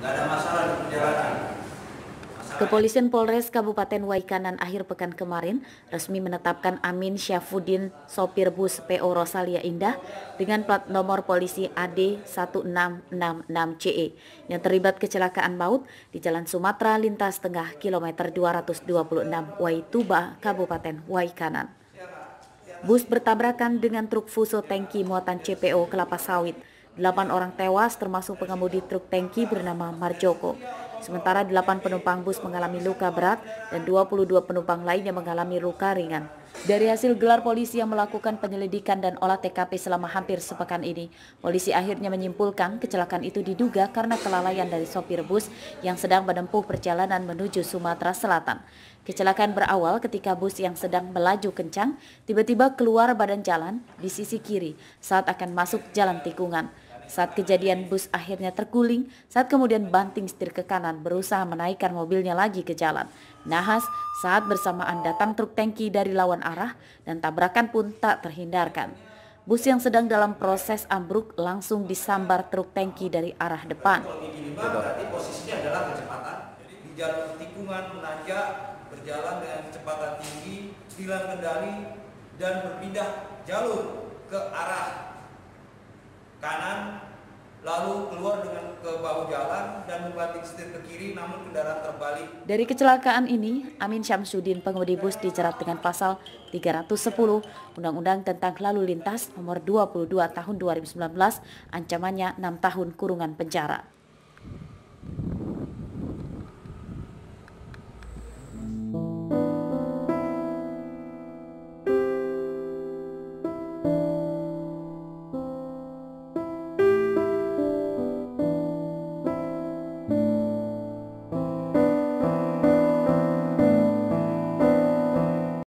ada masalah di perjalanan. Kepolisian Polres Kabupaten Waikanan akhir pekan kemarin resmi menetapkan Amin Syafuddin sopir bus PO Rosalia Indah dengan plat nomor polisi AD 1666CE yang terlibat kecelakaan baut di Jalan Sumatera lintas tengah kilometer 226 Waituba Kabupaten Waikanan. Bus bertabrakan dengan truk fuso tangki muatan CPO kelapa sawit Delapan orang tewas termasuk pengemudi truk tangki bernama Marjoko. Sementara 8 penumpang bus mengalami luka berat dan 22 penumpang lainnya mengalami luka ringan. Dari hasil gelar polisi yang melakukan penyelidikan dan olah TKP selama hampir sepekan ini, polisi akhirnya menyimpulkan kecelakaan itu diduga karena kelalaian dari sopir bus yang sedang menempuh perjalanan menuju Sumatera Selatan. Kecelakaan berawal ketika bus yang sedang melaju kencang tiba-tiba keluar badan jalan di sisi kiri saat akan masuk jalan tikungan. Saat kejadian bus akhirnya terguling, saat kemudian banting setir ke kanan berusaha menaikkan mobilnya lagi ke jalan. Nahas saat bersamaan datang truk tangki dari lawan arah dan tabrakan pun tak terhindarkan. Bus yang sedang dalam proses ambruk langsung disambar truk tangki dari arah depan. Berarti posisinya adalah kecepatan. Di jalur tikungan menanjak, berjalan dengan kecepatan tinggi, hilang kendali, dan berpindah jalur ke arah dan membanting setir ke kiri namun kendaraan terbalik. Dari kecelakaan ini, Amin Syamsuddin pengemudi bus dijerat dengan pasal 310 Undang-Undang tentang Lalu Lintas nomor 22 tahun 2019, ancamannya 6 tahun kurungan penjara.